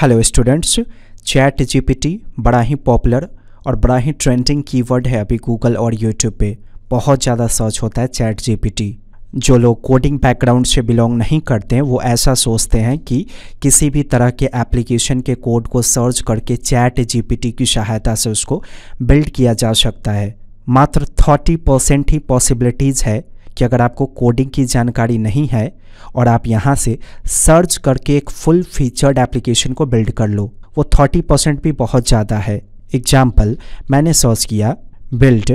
hello students chat GPT बड़ा ही popular और बड़ा ही ट्रेंडिंग कीवर्ड है अभी गूगल और यूट्यूब पे बहुत ज़्यादा सर्च होता है चैट जीपीटी जो लोग कोडिंग बैकग्राउंड से बिलोंग नहीं करते हैं वो ऐसा सोचते हैं कि किसी भी तरह के एप्लीकेशन के कोड को सर्च करके चैट जीपीटी की सहायता से उसको बिल्ड किया जा सकता है मात्र थर्टी परसेंट ही पॉसिबिलिटीज़ है कि अगर आपको कोडिंग की जानकारी नहीं है और आप यहाँ से सर्च करके एक फुल फीचर्ड एप्लीकेशन को बिल्ड कर लो वो थर्टी परसेंट भी बहुत ज़्यादा है एग्जाम्पल मैंने सर्च किया build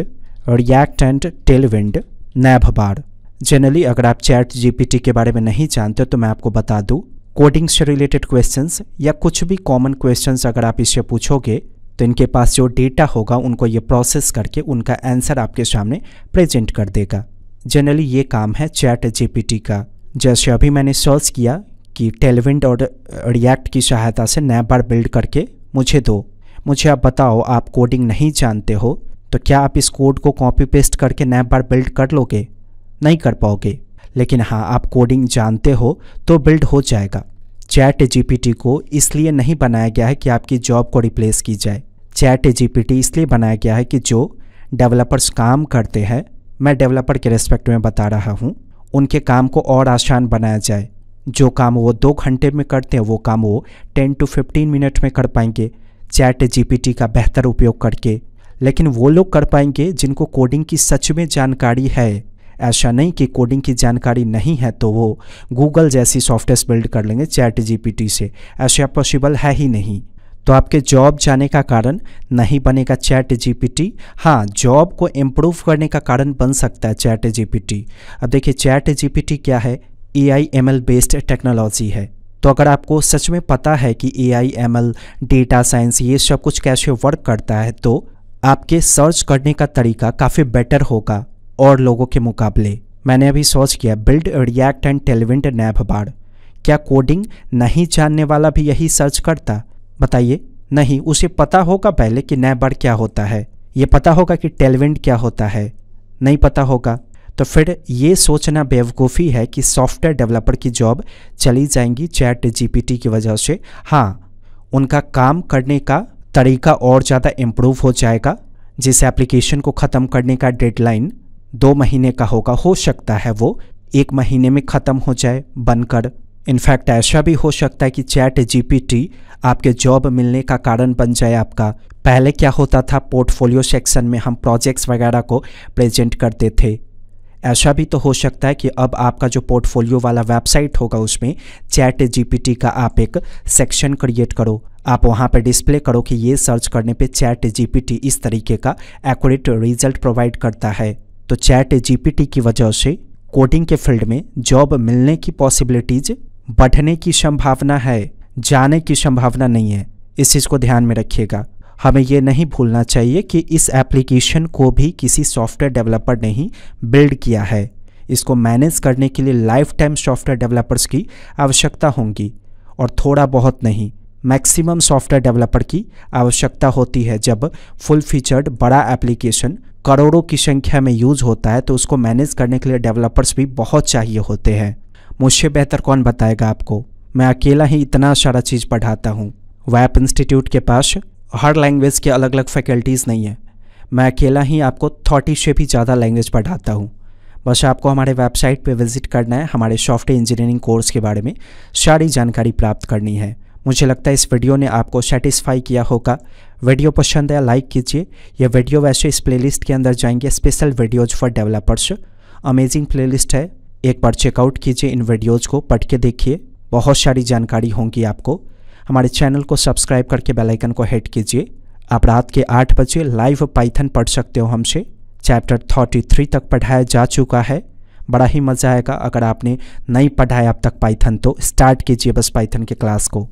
React and Tailwind nav bar generally अगर आप चैट जी के बारे में नहीं जानते तो मैं आपको बता दूँ कोडिंग से रिलेटेड क्वेश्चंस या कुछ भी कॉमन क्वेश्चंस अगर आप इससे पूछोगे तो इनके पास जो डेटा होगा उनको ये प्रोसेस करके उनका आंसर आपके सामने प्रेजेंट कर देगा जनरली ये काम है चैट जीपीटी का जैसे अभी मैंने सर्च किया कि टेलविंड और रिएक्ट की सहायता से नया बार बिल्ड करके मुझे दो मुझे आप बताओ आप कोडिंग नहीं जानते हो तो क्या आप इस कोड को कॉपी पेस्ट करके नया बार बिल्ड कर लोगे नहीं कर पाओगे लेकिन हाँ आप कोडिंग जानते हो तो बिल्ड हो जाएगा चैट जीपीटी को इसलिए नहीं बनाया गया है कि आपकी जॉब को रिप्लेस की जाए चैट जीपीटी इसलिए बनाया गया है कि जो डेवलपर्स काम करते हैं मैं डेवलपर के रेस्पेक्ट में बता रहा हूँ उनके काम को और आसान बनाया जाए जो काम वो दो घंटे में करते हैं वो काम वो टेन टू फिफ्टीन मिनट में कर पाएंगे चैट जीपीटी का बेहतर उपयोग करके लेकिन वो लोग कर पाएंगे जिनको कोडिंग की सच में जानकारी है ऐसा नहीं कि कोडिंग की जानकारी नहीं है तो वो गूगल जैसी सॉफ्टवेयर बिल्ड कर लेंगे चैट जीपीटी से ऐसा पॉसिबल है ही नहीं तो आपके जॉब जाने का कारण नहीं बनेगा चैट जीपीटी हाँ जॉब को इम्प्रूव करने का कारण बन सकता है चैट जीपीटी अब देखिए चैट जीपीटी क्या है A I M L based technology है तो अगर आपको सच में पता है कि A I M L data science ये सब कुछ कैसे वर्क करता है तो आपके सर्च करने का तरीका काफ़ी बेटर होगा और लोगों के मुकाबले मैंने अभी सर्च किया build React and Tailwind nav bar क्या कोडिंग नहीं जानने वाला भी यही सर्च करता बताइए नहीं उसे पता होगा पहले कि नैबार क्या होता है ये पता होगा कि टेलविंड क्या होता है नहीं पता होगा तो फिर ये सोचना बेवकूफ़ी है कि सॉफ्टवेयर डेवलपर की जॉब चली जाएंगी चैट जीपीटी की वजह से हाँ उनका काम करने का तरीका और ज़्यादा इम्प्रूव हो जाएगा जिस एप्लीकेशन को ख़त्म करने का डेडलाइन दो महीने का होगा हो सकता है वो एक महीने में ख़त्म हो जाए बनकर इनफैक्ट ऐसा भी हो सकता है कि चैट जीपीटी आपके जॉब मिलने का कारण बन जाए आपका पहले क्या होता था पोर्टफोलियो सेक्शन में हम प्रोजेक्ट्स वगैरह को प्रेजेंट करते थे ऐसा भी तो हो सकता है कि अब आपका जो पोर्टफोलियो वाला वेबसाइट होगा उसमें चैट जीपीटी का आप एक सेक्शन क्रिएट करो आप वहाँ पर डिस्प्ले करो कि ये सर्च करने पे चैट जीपीटी इस तरीके का एक्यूरेट रिजल्ट प्रोवाइड करता है तो चैट जीपीटी की वजह से कोडिंग के फील्ड में जॉब मिलने की पॉसिबिलिटीज़ बढ़ने की संभावना है जाने की संभावना नहीं है इस चीज़ को ध्यान में रखिएगा हमें यह नहीं भूलना चाहिए कि इस एप्लीकेशन को भी किसी सॉफ्टवेयर डेवलपर ने ही बिल्ड किया है इसको मैनेज करने के लिए लाइफ टाइम सॉफ्टवेयर डेवलपर्स की आवश्यकता होंगी और थोड़ा बहुत नहीं मैक्सिमम सॉफ्टवेयर डेवलपर की आवश्यकता होती है जब फुल फीचर्ड बड़ा एप्लीकेशन करोड़ों की संख्या में यूज होता है तो उसको मैनेज करने के लिए डेवलपर्स भी बहुत चाहिए होते हैं मुझसे बेहतर कौन बताएगा आपको मैं अकेला ही इतना सारा चीज़ पढ़ाता हूँ वैप इंस्टीट्यूट के पास हर लैंग्वेज के अलग अलग फैकल्टीज़ नहीं है मैं अकेला ही आपको थर्टी से भी ज़्यादा लैंग्वेज पढ़ाता हूँ बस आपको हमारे वेबसाइट पे विजिट करना है हमारे सॉफ्टवेयर इंजीनियरिंग कोर्स के बारे में सारी जानकारी प्राप्त करनी है मुझे लगता है इस वीडियो ने आपको सेटिस्फाई किया होगा वीडियो पसंद है लाइक कीजिए यह वीडियो वैसे इस प्लेलिस्ट के अंदर जाएंगे special videos for developers amazing playlist है एक बार चेकआउट कीजिए इन वीडियोज़ को पढ़ के देखिए बहुत सारी जानकारी होंगी आपको हमारे चैनल को सब्सक्राइब करके बेल आइकन को हिट कीजिए आप रात के आठ बजे लाइव पाइथन पढ़ सकते हो हमसे चैप्टर थर्टी थ्री तक पढ़ाया जा चुका है बड़ा ही मज़ा आएगा अगर आपने नहीं पढ़ाया अब तक पाइथन तो स्टार्ट कीजिए बस पाइथन के क्लास को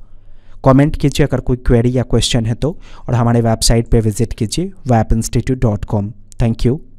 कमेंट कीजिए अगर कोई क्वेरी या क्वेश्चन है तो और हमारे वेबसाइट पे विजिट कीजिए Wap institute dot com thank you